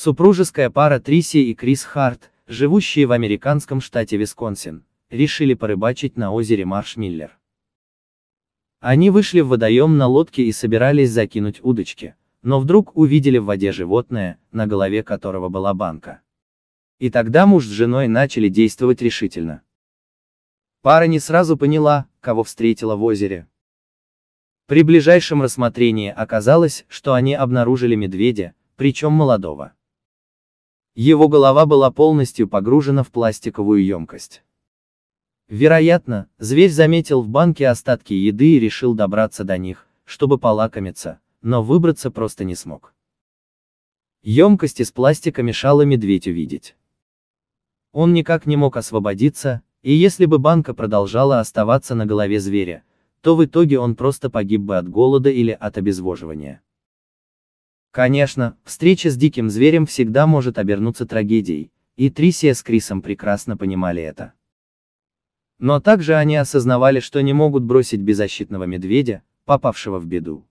Супружеская пара Трисия и Крис Харт, живущие в американском штате Висконсин, решили порыбачить на озере Маршмиллер. Они вышли в водоем на лодке и собирались закинуть удочки, но вдруг увидели в воде животное, на голове которого была банка. И тогда муж с женой начали действовать решительно. Пара не сразу поняла, кого встретила в озере. При ближайшем рассмотрении оказалось, что они обнаружили медведя, причем молодого. Его голова была полностью погружена в пластиковую емкость. Вероятно, зверь заметил в банке остатки еды и решил добраться до них, чтобы полакомиться, но выбраться просто не смог. Емкость из пластика мешала медведь увидеть. Он никак не мог освободиться, и если бы банка продолжала оставаться на голове зверя, то в итоге он просто погиб бы от голода или от обезвоживания. Конечно, встреча с диким зверем всегда может обернуться трагедией, и Трисия с Крисом прекрасно понимали это. Но также они осознавали, что не могут бросить беззащитного медведя, попавшего в беду.